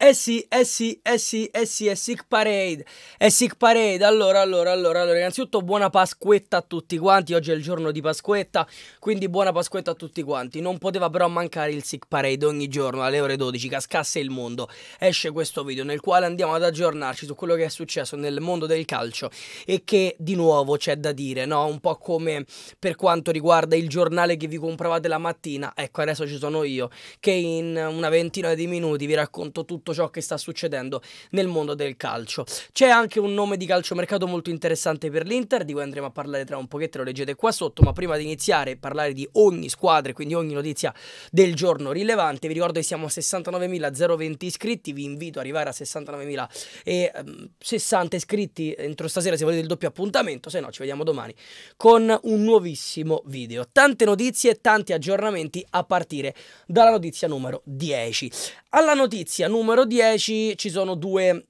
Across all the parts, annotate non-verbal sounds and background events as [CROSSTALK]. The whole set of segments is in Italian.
Eh sì, eh sì, eh sì, eh sì, è Sick Parade, è Sick Parade, allora, allora, allora, allora, innanzitutto buona Pasquetta a tutti quanti, oggi è il giorno di Pasquetta, quindi buona Pasquetta a tutti quanti, non poteva però mancare il Sick Parade ogni giorno alle ore 12, cascasse il mondo, esce questo video nel quale andiamo ad aggiornarci su quello che è successo nel mondo del calcio e che di nuovo c'è da dire, no? Un po' come per quanto riguarda il giornale che vi compravate la mattina, ecco adesso ci sono io, che in una ventina di minuti vi racconto tutto tutto ciò che sta succedendo nel mondo del calcio. C'è anche un nome di calciomercato molto interessante per l'Inter, di cui andremo a parlare tra un pochetto, lo leggete qua sotto, ma prima di iniziare a parlare di ogni squadra e quindi ogni notizia del giorno rilevante, vi ricordo che siamo a 69.020 iscritti, vi invito ad arrivare a 69.060 ehm, iscritti entro stasera se volete il doppio appuntamento, se no ci vediamo domani con un nuovissimo video. Tante notizie, e tanti aggiornamenti a partire dalla notizia numero 10. Alla notizia numero numero 10 ci sono due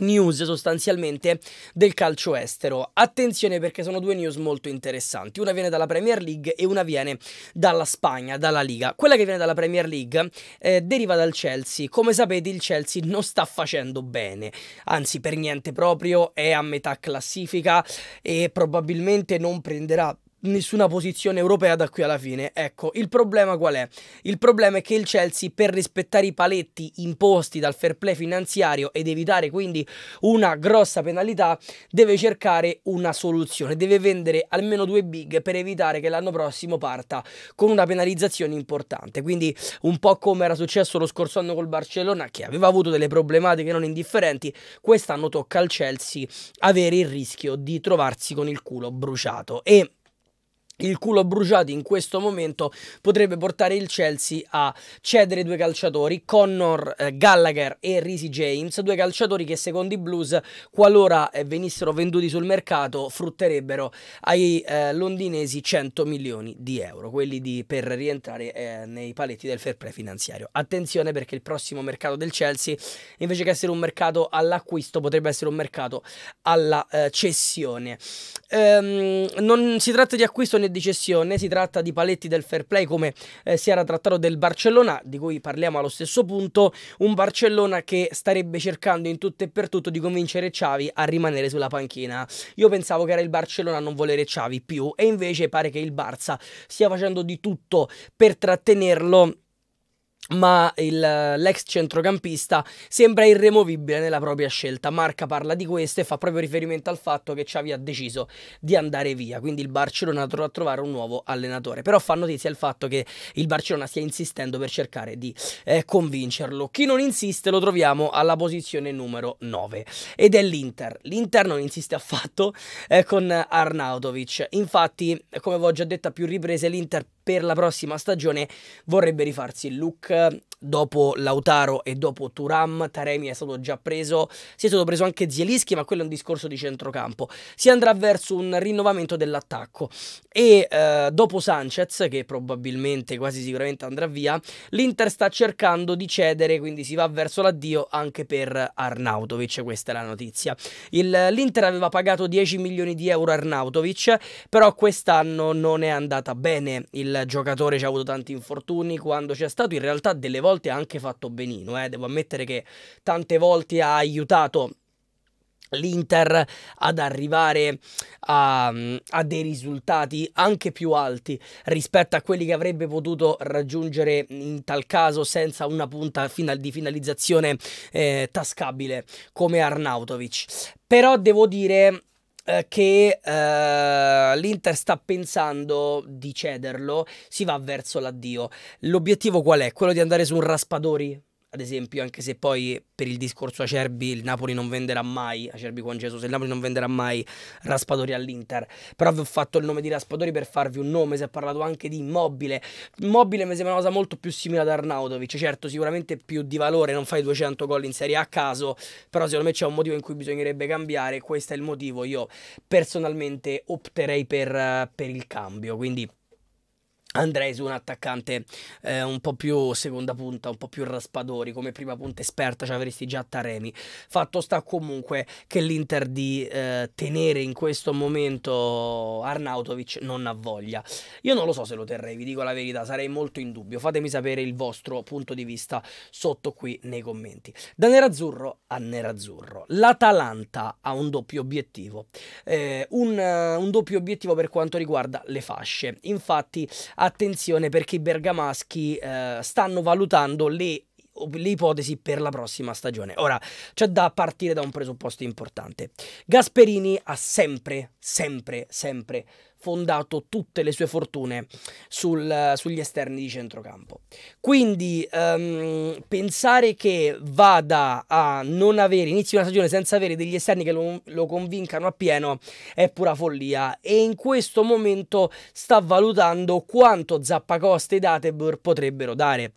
news sostanzialmente del calcio estero. Attenzione perché sono due news molto interessanti. Una viene dalla Premier League e una viene dalla Spagna, dalla Liga. Quella che viene dalla Premier League eh, deriva dal Chelsea. Come sapete il Chelsea non sta facendo bene, anzi per niente proprio, è a metà classifica e probabilmente non prenderà nessuna posizione europea da qui alla fine. Ecco, il problema qual è? Il problema è che il Chelsea, per rispettare i paletti imposti dal fair play finanziario ed evitare quindi una grossa penalità, deve cercare una soluzione, deve vendere almeno due big per evitare che l'anno prossimo parta con una penalizzazione importante. Quindi un po' come era successo lo scorso anno col Barcellona, che aveva avuto delle problematiche non indifferenti, quest'anno tocca al Chelsea avere il rischio di trovarsi con il culo bruciato. E il culo bruciato in questo momento potrebbe portare il Chelsea a cedere due calciatori, Connor eh, Gallagher e Risi James, due calciatori che secondo i Blues, qualora eh, venissero venduti sul mercato, frutterebbero ai eh, londinesi 100 milioni di euro, quelli di, per rientrare eh, nei paletti del fair play finanziario. Attenzione perché il prossimo mercato del Chelsea, invece che essere un mercato all'acquisto, potrebbe essere un mercato alla cessione. Ehm, non si tratta di acquisto né di cessione, si tratta di paletti del fair play come eh, si era trattato del Barcellona, di cui parliamo allo stesso punto, un Barcellona che starebbe cercando in tutto e per tutto di convincere Xavi a rimanere sulla panchina. Io pensavo che era il Barcellona a non volere Xavi più e invece pare che il Barça stia facendo di tutto per trattenerlo ma il, l'ex centrocampista sembra irremovibile nella propria scelta. Marca parla di questo e fa proprio riferimento al fatto che Xavi ha deciso di andare via, quindi il Barcellona dovrà trovare un nuovo allenatore. Però fa notizia il fatto che il Barcellona stia insistendo per cercare di eh, convincerlo. Chi non insiste lo troviamo alla posizione numero 9 ed è l'Inter. L'Inter non insiste affatto eh, con Arnautovic. Infatti, come vi ho già detto a più riprese, l'Inter per la prossima stagione vorrebbe rifarsi il look dopo Lautaro e dopo Turam, Taremi è stato già preso, si è stato preso anche Zielischi, ma quello è un discorso di centrocampo. Si andrà verso un rinnovamento dell'attacco e eh, dopo Sanchez, che probabilmente quasi sicuramente andrà via, l'Inter sta cercando di cedere, quindi si va verso l'addio anche per Arnautovic, questa è la notizia. L'Inter aveva pagato 10 milioni di euro Arnautovic, però quest'anno non è andata bene. Il il giocatore ci ha avuto tanti infortuni, quando c'è stato in realtà delle volte ha anche fatto benino, eh. devo ammettere che tante volte ha aiutato l'Inter ad arrivare a, a, dei risultati anche più alti rispetto a quelli che avrebbe potuto raggiungere in tal caso senza una punta final di finalizzazione eh, tascabile come Arnautovic. Però devo dire eh, che eh, l'Inter sta pensando di cederlo, si va verso l'addio. L'obiettivo qual è? Quello di andare su un Raspadori ad esempio, anche se poi per il discorso Acerbi il Napoli non venderà mai, Acerbi con Gesù, se il Napoli non venderà mai Raspadori all'Inter. Però vi ho fatto il nome di Raspadori per farvi un nome, si è parlato anche di Immobile. Immobile mi sembra una cosa molto più simile ad Arnautovic, certo sicuramente più di valore, non fai 200 gol in Serie A a caso, però secondo me c'è un motivo in cui bisognerebbe cambiare, questo è il motivo, io personalmente opterei per, per il cambio, quindi Andrei su un attaccante eh, un po' più seconda punta, un po' più raspadori, come prima punta esperta ci avresti già Taremi. Fatto sta comunque che l'Inter di eh, tenere in questo momento Arnautovic non ha voglia. Io non lo so se lo terrei, vi dico la verità, sarei molto in dubbio. Fatemi sapere il vostro punto di vista sotto qui nei commenti. Da nerazzurro a nerazzurro. L'Atalanta ha un doppio obiettivo, eh, un, un doppio obiettivo per quanto riguarda le fasce. Infatti attenzione perché i bergamaschi eh, stanno valutando le le ipotesi per la prossima stagione. Ora, c'è da partire da un presupposto importante. Gasperini ha sempre, sempre, sempre fondato tutte le sue fortune sul, sugli esterni di centrocampo. Quindi um, pensare che vada a non avere, inizi una stagione senza avere degli esterni che lo, lo convincano appieno è pura follia e in questo momento sta valutando quanto Zappacosta e Datebur potrebbero dare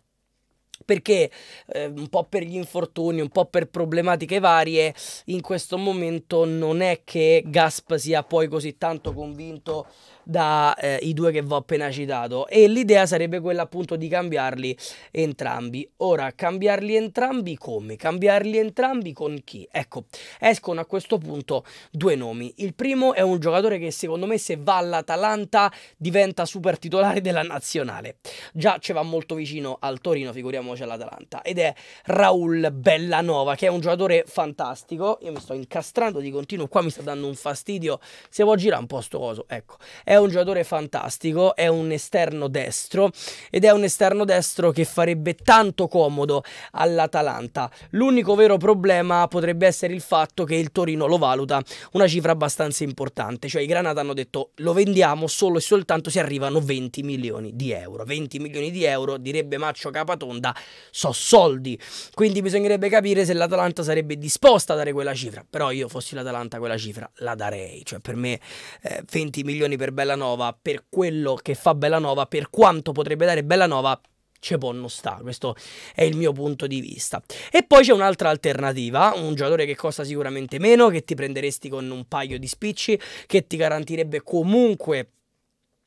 perché eh, un po' per gli infortuni, un po' per problematiche varie, in questo momento non è che Gasp sia poi così tanto convinto dai eh, due che vi ho appena citato e l'idea sarebbe quella appunto di cambiarli entrambi. Ora, cambiarli entrambi come? Cambiarli entrambi con chi? Ecco, escono a questo punto due nomi. Il primo è un giocatore che secondo me se va all'Atalanta diventa super titolare della nazionale. Già ci va molto vicino al Torino, figuriamoci all'Atalanta. Ed è Raul Bellanova, che è un giocatore fantastico. Io mi sto incastrando di continuo, qua mi sta dando un fastidio. Se vuoi girare un po' sto coso, ecco. È è un giocatore fantastico, è un esterno destro ed è un esterno destro che farebbe tanto comodo all'Atalanta. L'unico vero problema potrebbe essere il fatto che il Torino lo valuta una cifra abbastanza importante, cioè i Granata hanno detto lo vendiamo solo e soltanto se arrivano 20 milioni di euro. 20 milioni di euro, direbbe Maccio Capatonda, so soldi. Quindi bisognerebbe capire se l'Atalanta sarebbe disposta a dare quella cifra, però io fossi l'Atalanta quella cifra la darei, cioè per me eh, 20 milioni per Bella Bellanova, per quello che fa Bellanova, per quanto potrebbe dare Bellanova, c'è può non sta. Questo è il mio punto di vista. E poi c'è un'altra alternativa, un giocatore che costa sicuramente meno, che ti prenderesti con un paio di spicci, che ti garantirebbe comunque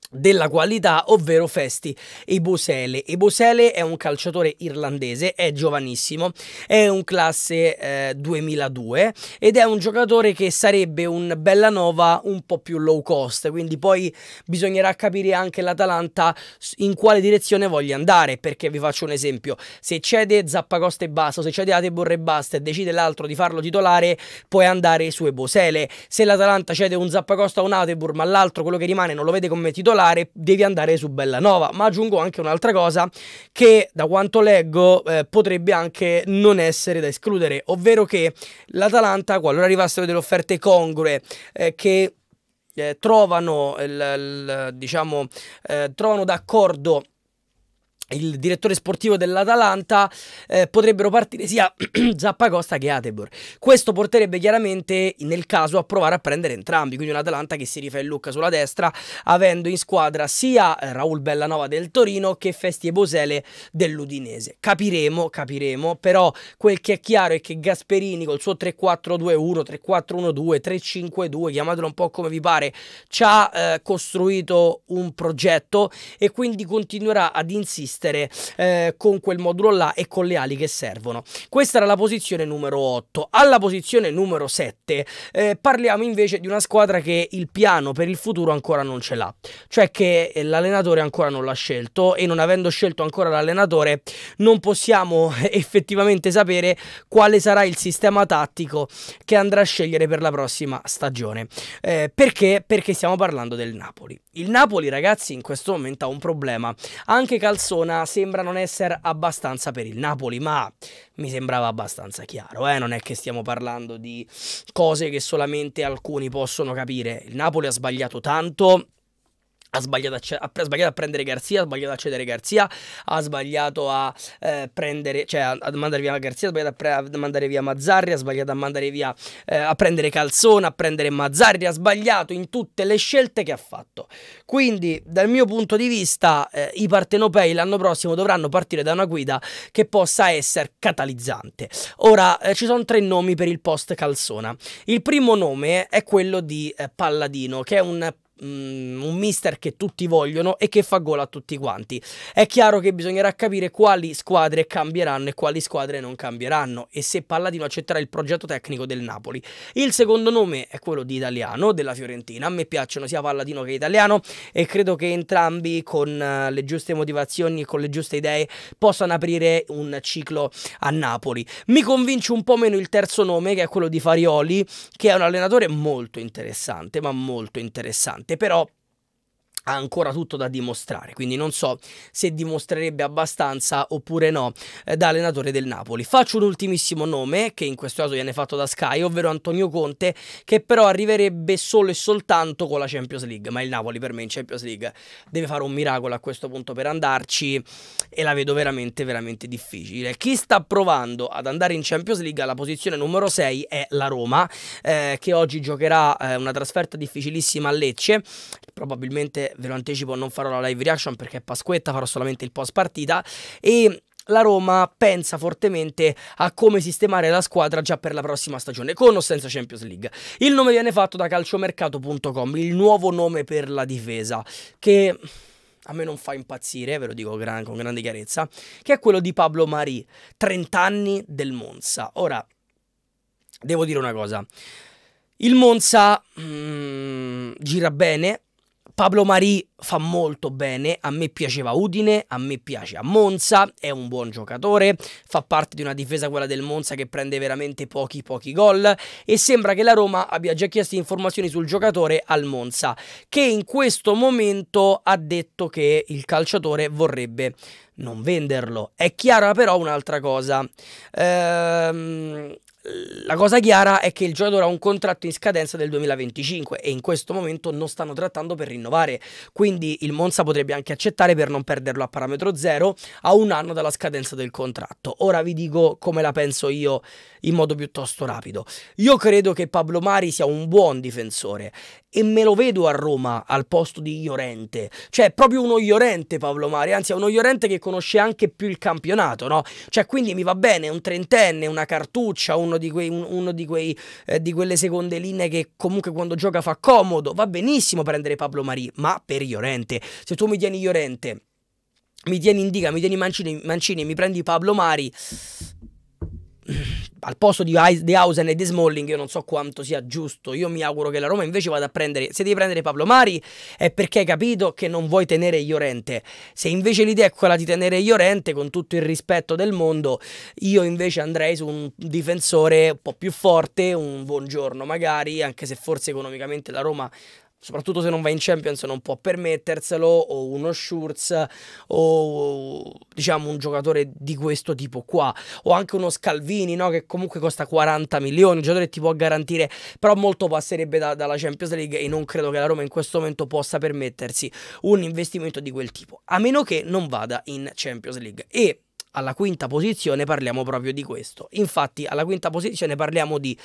della qualità, ovvero Festi Ebosele. Ebosele è un calciatore irlandese, è giovanissimo, è un classe eh, 2002 ed è un giocatore che sarebbe un Bellanova un po' più low cost, quindi poi bisognerà capire anche l'Atalanta in quale direzione voglia andare, perché vi faccio un esempio, se cede Zappacosta e basta, se cede Atebor e basta e decide l'altro di farlo titolare, puoi andare su Ebosele. Se l'Atalanta cede un Zappacosta o un Atebor, ma l'altro quello che rimane non lo vede come titolare, particolare devi andare su Bellanova. Ma aggiungo anche un'altra cosa che da quanto leggo eh, potrebbe anche non essere da escludere, ovvero che l'Atalanta, qualora arrivassero delle offerte congrue eh, che eh, trovano, il, il, diciamo, eh, trovano d'accordo il direttore sportivo dell'Atalanta eh, potrebbero partire sia [CLEARS THROAT] Zappacosta che Atebor. Questo porterebbe chiaramente nel caso a provare a prendere entrambi, quindi un Atalanta che si rifà in Lucca sulla destra, avendo in squadra sia Raul Bellanova del Torino che Festi e Bosele dell'Udinese. Capiremo, capiremo, però quel che è chiaro è che Gasperini col suo 3-4-2-1, 3-4-1-2, 3-5-2, chiamatelo un po' come vi pare, ci ha eh, costruito un progetto e quindi continuerà ad insistere esistere eh, con quel modulo là e con le ali che servono. Questa era la posizione numero 8. Alla posizione numero 7 eh, parliamo invece di una squadra che il piano per il futuro ancora non ce l'ha, cioè che eh, l'allenatore ancora non l'ha scelto e non avendo scelto ancora l'allenatore non possiamo eh, effettivamente sapere quale sarà il sistema tattico che andrà a scegliere per la prossima stagione. Eh, perché? Perché stiamo parlando del Napoli. Il Napoli, ragazzi, in questo momento ha un problema. Anche Calzona sembra non essere abbastanza per il Napoli, ma mi sembrava abbastanza chiaro, eh? non è che stiamo parlando di cose che solamente alcuni possono capire. Il Napoli ha sbagliato tanto ha sbagliato a, ha sbagliato a, prendere Garzia, ha sbagliato a cedere Garzia, ha sbagliato a eh, prendere, cioè a, a, mandare via Garzia, ha sbagliato a, a, mandare via Mazzarri, ha sbagliato a mandare via eh, a prendere Calzona, a prendere Mazzarri, ha sbagliato in tutte le scelte che ha fatto. Quindi, dal mio punto di vista, eh, i partenopei l'anno prossimo dovranno partire da una guida che possa essere catalizzante. Ora eh, ci sono tre nomi per il post Calzona. Il primo nome è quello di eh, Palladino, che è un mm, un mister che tutti vogliono e che fa gol a tutti quanti. È chiaro che bisognerà capire quali squadre cambieranno e quali squadre non cambieranno e se Palladino accetterà il progetto tecnico del Napoli. Il secondo nome è quello di Italiano della Fiorentina. A me piacciono sia Palladino che Italiano e credo che entrambi con eh, le giuste motivazioni e con le giuste idee possano aprire un ciclo a Napoli. Mi convince un po' meno il terzo nome che è quello di Farioli, che è un allenatore molto interessante, ma molto interessante però ha ancora tutto da dimostrare, quindi non so se dimostrerebbe abbastanza oppure no eh, da allenatore del Napoli. Faccio un ultimissimo nome che in questo caso viene fatto da Sky, ovvero Antonio Conte, che però arriverebbe solo e soltanto con la Champions League, ma il Napoli per me in Champions League deve fare un miracolo a questo punto per andarci e la vedo veramente veramente difficile. Chi sta provando ad andare in Champions League alla posizione numero 6 è la Roma, eh, che oggi giocherà eh, una trasferta difficilissima a Lecce, probabilmente ve lo anticipo non farò la live reaction perché è Pasquetta, farò solamente il post partita e la Roma pensa fortemente a come sistemare la squadra già per la prossima stagione, con o senza Champions League. Il nome viene fatto da calciomercato.com, il nuovo nome per la difesa, che a me non fa impazzire, ve lo dico gran, con grande chiarezza, che è quello di Pablo Marì, 30 anni del Monza. Ora, devo dire una cosa, il Monza mh, mm, gira bene, Pablo Marì fa molto bene, a me piaceva Udine, a me piace a Monza, è un buon giocatore, fa parte di una difesa quella del Monza che prende veramente pochi pochi gol e sembra che la Roma abbia già chiesto informazioni sul giocatore al Monza, che in questo momento ha detto che il calciatore vorrebbe non venderlo. È chiara però un'altra cosa. Ehm, la cosa chiara è che il giocatore ha un contratto in scadenza del 2025 e in questo momento non stanno trattando per rinnovare, quindi il Monza potrebbe anche accettare per non perderlo a parametro zero a un anno dalla scadenza del contratto. Ora vi dico come la penso io in modo piuttosto rapido. Io credo che Pablo Mari sia un buon difensore e me lo vedo a Roma al posto di Iorente, cioè proprio uno Iorente Pablo Mari, anzi è uno Iorente che conosce anche più il campionato, no? Cioè quindi mi va bene un trentenne, una cartuccia, uno uno di, quei, uno di, quei, eh, di quelle seconde linee che comunque quando gioca fa comodo. Va benissimo prendere Pablo Marì, ma per Iorente. Se tu mi tieni Iorente, mi tieni Indica, mi tieni Mancini, Mancini mi prendi Pablo Mari al posto di, Hausen e di Smalling io non so quanto sia giusto. Io mi auguro che la Roma invece vada a prendere, se devi prendere Pablo Mari è perché hai capito che non vuoi tenere Iorente. Se invece l'idea è quella di tenere Iorente con tutto il rispetto del mondo, io invece andrei su un difensore un po' più forte, un buongiorno magari, anche se forse economicamente la Roma soprattutto se non va in Champions non può permetterselo, o uno Schurz, o diciamo un giocatore di questo tipo qua, o anche uno Scalvini, no? che comunque costa 40 milioni, un giocatore che ti può garantire, però molto passerebbe da, dalla Champions League e non credo che la Roma in questo momento possa permettersi un investimento di quel tipo, a meno che non vada in Champions League. E alla quinta posizione parliamo proprio di questo, infatti alla quinta posizione parliamo di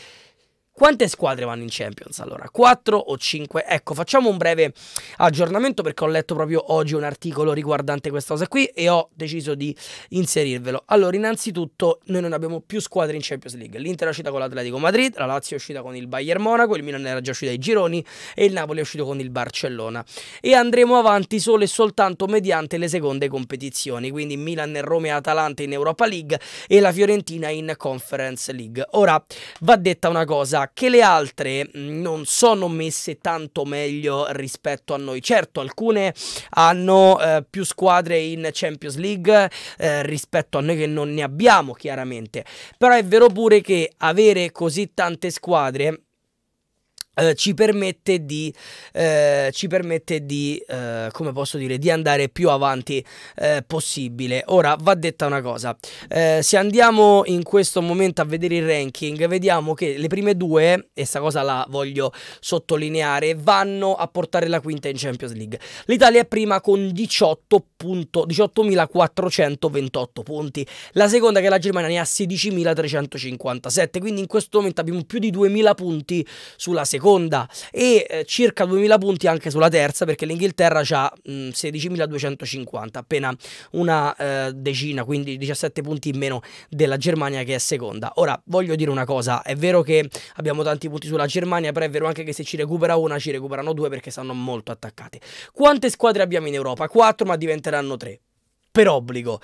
quante squadre vanno in Champions allora? 4 o 5? Ecco, facciamo un breve aggiornamento perché ho letto proprio oggi un articolo riguardante questa cosa qui e ho deciso di inserirvelo. Allora, innanzitutto noi non abbiamo più squadre in Champions League. L'Inter è uscita con l'Atletico Madrid, la Lazio è uscita con il Bayern Monaco, il Milan era già uscito dai gironi e il Napoli è uscito con il Barcellona. E andremo avanti solo e soltanto mediante le seconde competizioni, quindi Milan, Roma e Atalanta in Europa League e la Fiorentina in Conference League. Ora, va detta una cosa che le altre mm, non sono messe tanto meglio rispetto a noi. Certo, alcune hanno eh, più squadre in Champions League eh, rispetto a noi che non ne abbiamo chiaramente, però è vero pure che avere così tante squadre eh, ci permette di, uh, ci permette di uh, come posso dire, di andare più avanti possibile. Ora va detta una cosa, se andiamo in questo momento a vedere il ranking, vediamo che le prime due, e sta cosa la voglio sottolineare, vanno a portare la quinta in Champions League. L'Italia è prima con 18 punti. 18.428 punti, la seconda che è la Germania ne ha 16.357, quindi in questo momento abbiamo più di 2.000 punti sulla seconda e eh, circa 2.000 punti anche sulla terza perché l'Inghilterra ha 16.250, mm, appena una eh, decina, quindi 17 punti in meno della Germania che è seconda. Ora voglio dire una cosa, è vero che abbiamo tanti punti sulla Germania, però è vero anche che se ci recupera una ci recuperano due perché stanno molto attaccate. Quante squadre abbiamo in Europa? 4 ma diventa saranno tre. Per obbligo.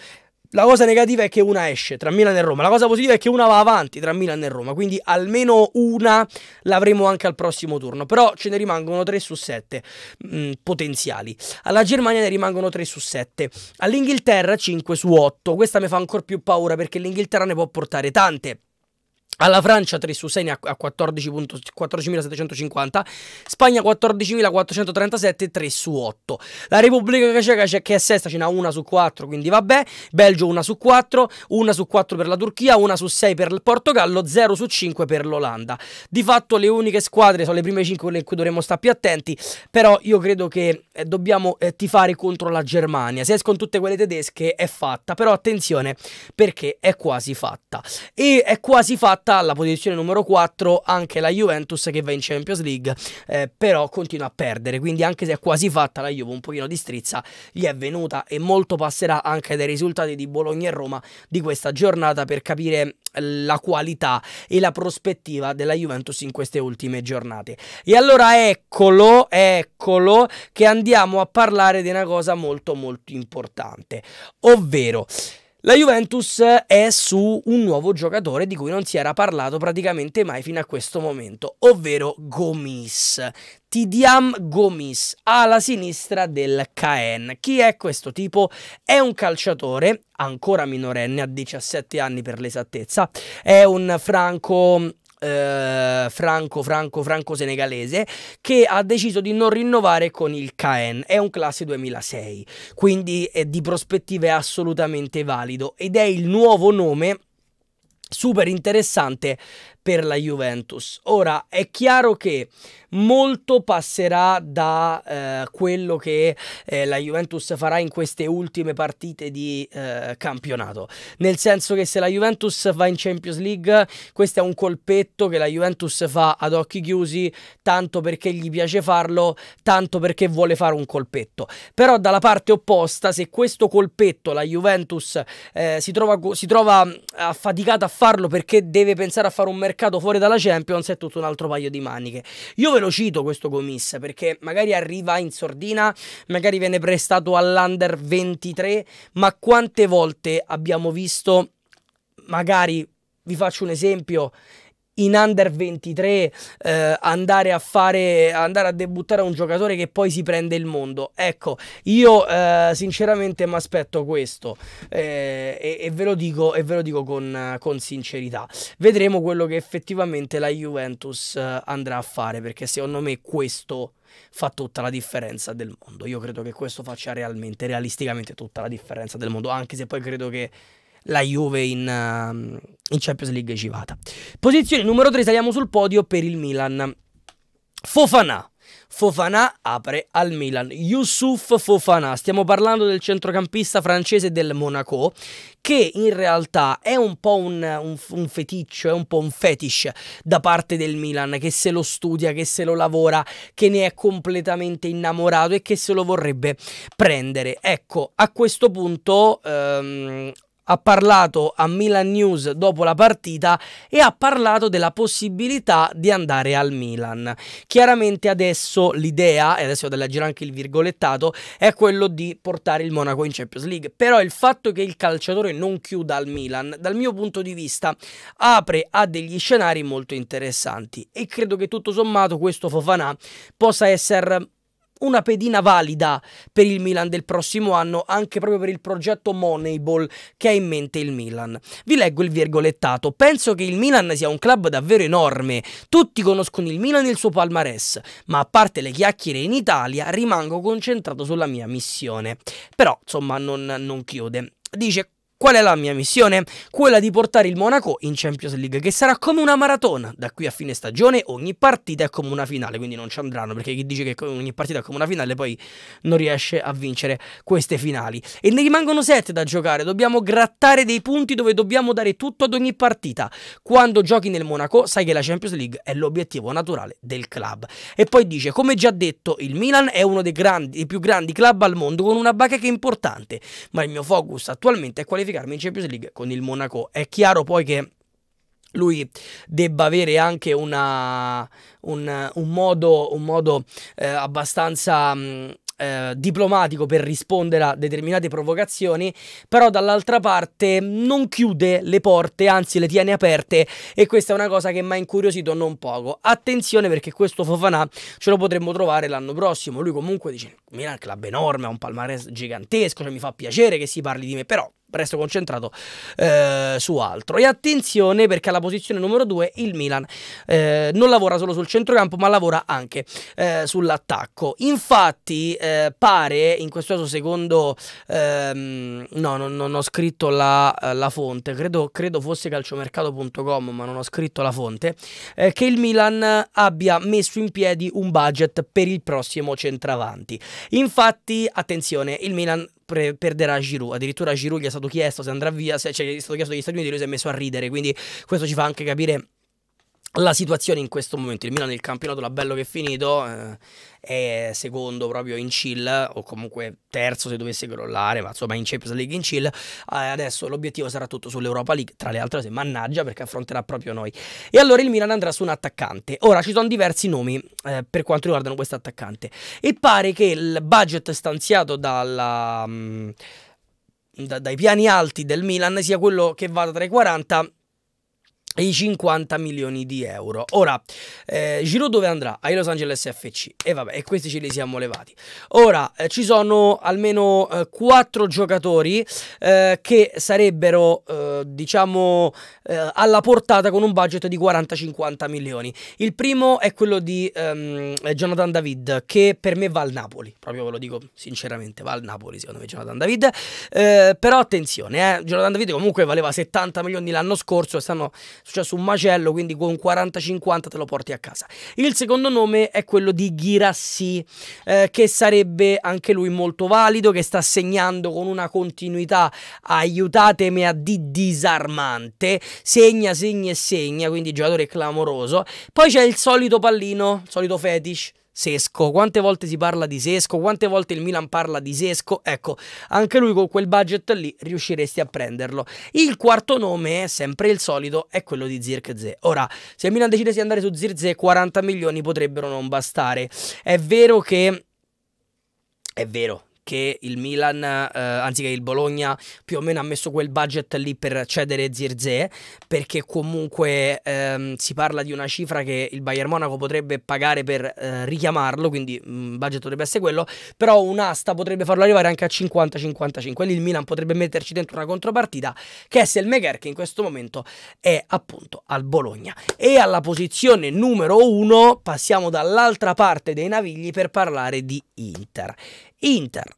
La cosa negativa è che una esce tra Milan e Roma, la cosa positiva è che una va avanti tra Milan e Roma, quindi almeno una l'avremo anche al prossimo turno, però ce ne rimangono 3 su 7 mh, mm, potenziali. Alla Germania ne rimangono 3 su 7, all'Inghilterra 5 su 8, questa mi fa ancora più paura perché l'Inghilterra ne può portare tante alla Francia 3 su 6 ne ha 14.750, Spagna 14.437, 3 su 8. La Repubblica Ceca c'è che è sesta, ce n'ha 1 su 4, quindi vabbè. Belgio 1 su 4, 1 su 4 per la Turchia, 1 su 6 per il Portogallo, 0 su 5 per l'Olanda. Di fatto le uniche squadre sono le prime 5 con cui dovremmo stare più attenti, però io credo che eh, dobbiamo eh, tifare contro la Germania. Se escono tutte quelle tedesche è fatta, però attenzione perché è quasi fatta. E è quasi fatta lotta alla posizione numero 4 anche la Juventus che va in Champions League, eh, però continua a perdere, quindi anche se è quasi fatta la Juve un pochino di strizza gli è venuta e molto passerà anche dai risultati di Bologna e Roma di questa giornata per capire eh, la qualità e la prospettiva della Juventus in queste ultime giornate. E allora eccolo, eccolo che andiamo a parlare di una cosa molto molto importante, ovvero la Juventus è su un nuovo giocatore di cui non si era parlato praticamente mai fino a questo momento, ovvero Gomis. Tidiam Gomis, alla sinistra del Caen. Chi è questo tipo? È un calciatore, ancora minorenne, a 17 anni per l'esattezza, è un franco eh, franco franco franco senegalese che ha deciso di non rinnovare con il Caen è un classe 2006 quindi è di prospettive assolutamente valido ed è il nuovo nome super interessante per la Juventus. Ora è chiaro che molto passerà da eh, quello che eh, la Juventus farà in queste ultime partite di eh, campionato. Nel senso che se la Juventus va in Champions League, questo è un colpetto che la Juventus fa ad occhi chiusi, tanto perché gli piace farlo, tanto perché vuole fare un colpetto. Però dalla parte opposta, se questo colpetto la Juventus eh, si trova, si trova affaticata a farlo perché deve pensare a fare un mercato mercato fuori dalla Champions è tutto un altro paio di maniche. Io ve lo cito questo Gomis perché magari arriva in sordina, magari viene prestato all'Under 23, ma quante volte abbiamo visto magari vi faccio un esempio in under 23 eh, andare a fare andare a debuttare un giocatore che poi si prende il mondo. Ecco, io eh, sinceramente mi aspetto questo eh, e, e, ve lo dico, e ve lo dico con, con, sincerità. Vedremo quello che effettivamente la Juventus eh, andrà a fare perché secondo me questo fa tutta la differenza del mondo. Io credo che questo faccia realmente, realisticamente tutta la differenza del mondo, anche se poi credo che la Juve in, uh, in Champions League civata. Posizione numero 3, saliamo sul podio per il Milan. Fofana. Fofana apre al Milan. Yusuf Fofana, stiamo parlando del centrocampista francese del Monaco, che in realtà è un po' un, un, un, feticcio, è un po' un fetish da parte del Milan, che se lo studia, che se lo lavora, che ne è completamente innamorato e che se lo vorrebbe prendere. Ecco, a questo punto ehm, ha parlato a Milan News dopo la partita e ha parlato della possibilità di andare al Milan. Chiaramente adesso l'idea, e adesso vado a leggere anche il virgolettato, è quello di portare il Monaco in Champions League. Però il fatto che il calciatore non chiuda al Milan, dal mio punto di vista, apre a degli scenari molto interessanti e credo che tutto sommato questo Fofana possa essere una pedina valida per il Milan del prossimo anno, anche proprio per il progetto Moneyball che ha in mente il Milan. Vi leggo il virgolettato. Penso che il Milan sia un club davvero enorme. Tutti conoscono il Milan e il suo palmarès, ma a parte le chiacchiere in Italia rimango concentrato sulla mia missione. Però, insomma, non, non chiude. Dice Qual è la mia missione? Quella di portare il Monaco in Champions League, che sarà come una maratona. Da qui a fine stagione ogni partita è come una finale, quindi non ci andranno, perché chi dice che ogni partita è come una finale poi non riesce a vincere queste finali. E ne rimangono sette da giocare, dobbiamo grattare dei punti dove dobbiamo dare tutto ad ogni partita. Quando giochi nel Monaco sai che la Champions League è l'obiettivo naturale del club. E poi dice, come già detto, il Milan è uno dei, grandi, dei più grandi club al mondo con una bacheca importante, ma il mio focus attualmente è qualificare qualificarmi in Champions League con il Monaco. È chiaro poi che lui debba avere anche una, un, un, modo, un modo eh, abbastanza... Mh, mm, eh, diplomatico per rispondere a determinate provocazioni, però dall'altra parte non chiude le porte, anzi le tiene aperte e questa è una cosa che mi ha incuriosito non poco. Attenzione perché questo Fofanà ce lo potremmo trovare l'anno prossimo, lui comunque dice Milan club enorme, ha un palmarès gigantesco, cioè mi fa piacere che si parli di me, però resto concentrato eh, su altro. E attenzione perché alla posizione numero 2 il Milan eh, non lavora solo sul centrocampo ma lavora anche eh, sull'attacco. Infatti eh, pare, in questo caso secondo, ehm, no non, non, ho scritto la, la fonte, credo, credo fosse calciomercato.com ma non ho scritto la fonte, eh, che il Milan abbia messo in piedi un budget per il prossimo centravanti. Infatti attenzione, il Milan pre- perderà Giroud. Addirittura Giroud gli è stato chiesto se andrà via, se, cioè, gli è stato chiesto dagli Stati Uniti, e lui si è messo a ridere. Quindi questo ci fa anche capire la situazione in questo momento, il Milan nel campionato, la bello che è finito, eh, è secondo proprio in chill, o comunque terzo se dovesse crollare, ma insomma in Champions League in chill. Eh, adesso l'obiettivo sarà tutto sull'Europa League, tra le altre cose, mannaggia perché affronterà proprio noi. E allora il Milan andrà su un attaccante. Ora ci sono diversi nomi eh, per quanto riguardano questo attaccante e pare che il budget stanziato dalla, mh, mm, dai piani alti del Milan sia quello che vada tra i 40 i 50 milioni di euro. Ora, eh, Giroud dove andrà? Ai Los Angeles FC. E vabbè, questi ce li siamo levati. Ora, eh, ci sono almeno eh, 4 giocatori eh, che sarebbero, eh, diciamo, eh, alla portata con un budget di 40-50 milioni. Il primo è quello di ehm, Jonathan David, che per me va al Napoli. Proprio ve lo dico sinceramente, va al Napoli secondo me Jonathan David. Eh, però attenzione, Jonathan David comunque valeva 70 milioni l'anno scorso e stanno cioè successo un macello, quindi con 40-50 te lo porti a casa. Il secondo nome è quello di Ghirassi, eh, che sarebbe anche lui molto valido, che sta segnando con una continuità, aiutatemi a di disarmante, segna, segna e segna, quindi giocatore clamoroso. Poi c'è il solito pallino, il solito fetish, Sesco, quante volte si parla di Sesco, quante volte il Milan parla di Sesco, ecco, anche lui con quel budget lì riusciresti a prenderlo. Il quarto nome, sempre il solito, è quello di Zirkzee. Ora, se il Milan decidesse di andare su Zirkzee, 40 milioni potrebbero non bastare. È vero che... È vero, che il Milan, eh, anzi il Bologna più o meno ha messo quel budget lì per cedere Zirze, perché comunque ehm, si parla di una cifra che il Bayern Monaco potrebbe pagare per eh, richiamarlo, quindi il mm, budget dovrebbe essere quello, però un'asta potrebbe farlo arrivare anche a 50-55, lì il Milan potrebbe metterci dentro una contropartita che è Selmeger che in questo momento è appunto al Bologna. E alla posizione numero 1 passiamo dall'altra parte dei navigli per parlare di Inter. Inter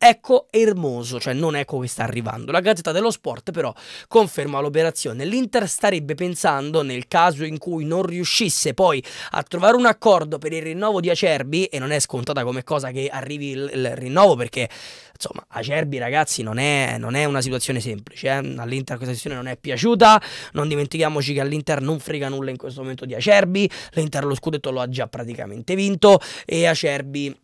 Ecco Ermoso, cioè non ecco che sta arrivando. La Gazzetta dello Sport però conferma l'operazione. L'Inter starebbe pensando, nel caso in cui non riuscisse poi a trovare un accordo per il rinnovo di Acerbi, e non è scontata come cosa che arrivi il, il rinnovo perché insomma Acerbi ragazzi non è, non è una situazione semplice. Eh? All'Inter questa situazione non è piaciuta, non dimentichiamoci che all'Inter non frega nulla in questo momento di Acerbi, l'Inter lo scudetto lo ha già praticamente vinto e Acerbi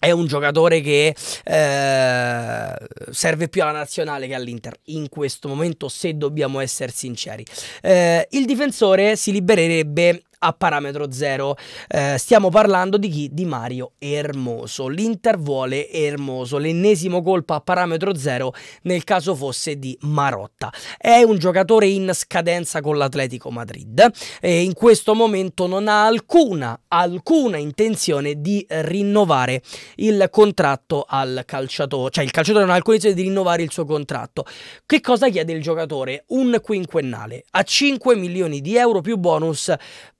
è un giocatore che eh, serve più alla nazionale che all'Inter in questo momento, se dobbiamo essere sinceri. Eh, il difensore si libererebbe a parametro zero. Eh, stiamo parlando di chi? Di Mario Ermoso. L'Inter vuole Ermoso, l'ennesimo colpo a parametro zero nel caso fosse di Marotta. È un giocatore in scadenza con l'Atletico Madrid e in questo momento non ha alcuna, alcuna intenzione di rinnovare il contratto al calciatore, cioè il calciatore non ha alcuna intenzione di rinnovare il suo contratto. Che cosa chiede il giocatore? Un quinquennale a 5 milioni di euro più bonus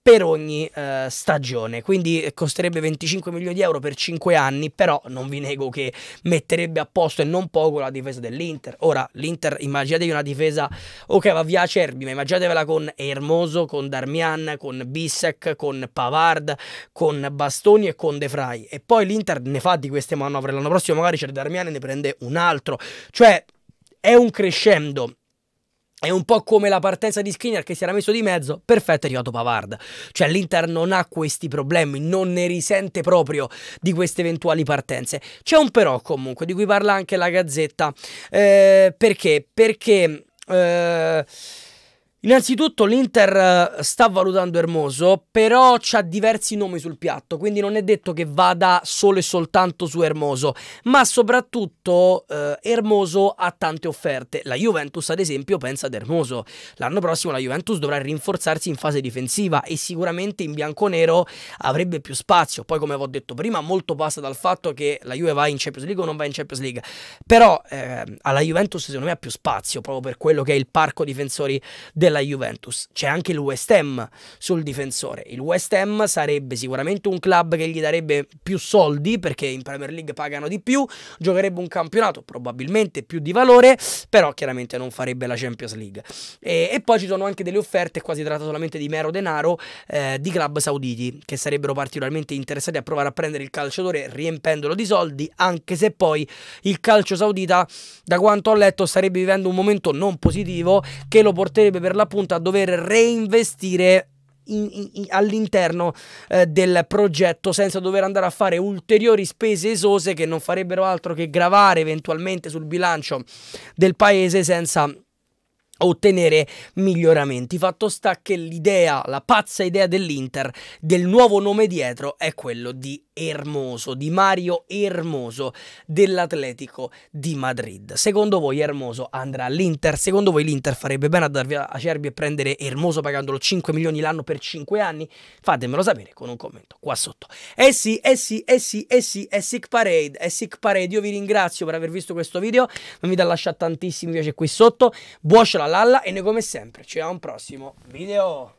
per ogni eh, stagione, quindi eh, costerebbe 25 milioni di euro per 5 anni, però non vi nego che metterebbe a posto e non poco la difesa dell'Inter. Ora l'Inter immaginatevi una difesa ok, va via Acerbi, ma immaginatevela con Hermoso, con Darmian, con Bissek, con Pavard, con Bastoni e con De Frey. E poi l'Inter ne fa di queste manovre, l'anno prossimo magari c'è Darmian e ne prende un altro. Cioè è un crescendo è un po' come la partenza di Skinner che si era messo di mezzo, perfetto è arrivato Pavard. Cioè l'Inter non ha questi problemi, non ne risente proprio di queste eventuali partenze. C'è un però comunque, di cui parla anche la Gazzetta. Eh, perché? Perché... Eh, Innanzitutto l'Inter eh, sta valutando Hermoso, però c'ha diversi nomi sul piatto, quindi non è detto che vada solo e soltanto su Hermoso, ma soprattutto eh, Hermoso ha tante offerte. La Juventus, ad esempio, pensa ad Hermoso. L'anno prossimo la Juventus dovrà rinforzarsi in fase difensiva e sicuramente in bianco-nero avrebbe più spazio. Poi, come vi ho detto prima, molto passa dal fatto che la Juve va in Champions League o non va in Champions League, però eh, alla Juventus secondo me ha più spazio proprio per quello che è il parco difensori del della Juventus. C'è anche il West Ham sul difensore. Il West Ham sarebbe sicuramente un club che gli darebbe più soldi perché in Premier League pagano di più, giocherebbe un campionato probabilmente più di valore, però chiaramente non farebbe la Champions League. E, e poi ci sono anche delle offerte, quasi tratta solamente di mero denaro, eh, di club sauditi che sarebbero particolarmente interessati a provare a prendere il calciatore riempendolo di soldi, anche se poi il calcio saudita, da quanto ho letto, starebbe vivendo un momento non positivo che lo porterebbe per la l'appunto a dover reinvestire in, in, all'interno eh, del progetto senza dover andare a fare ulteriori spese esose che non farebbero altro che gravare eventualmente sul bilancio del paese senza ottenere miglioramenti. Fatto sta che l'idea, la pazza idea dell'Inter, del nuovo nome dietro è quello di Ermoso, di Mario Ermoso, dell'Atletico di Madrid. Secondo voi Ermoso andrà all'Inter? Secondo voi l'Inter farebbe bene a darvi a Cerbi e prendere Ermoso pagandolo 5 milioni l'anno per 5 anni? Fatemelo sapere con un commento qua sotto. Eh sì, eh sì, eh sì, eh sì, è eh Sick Parade, è eh Sick Parade. Io vi ringrazio per aver visto questo video, non vi da lasciare tantissimi piace qui sotto. Buoscia Lalla e noi come sempre ci vediamo a prossimo video.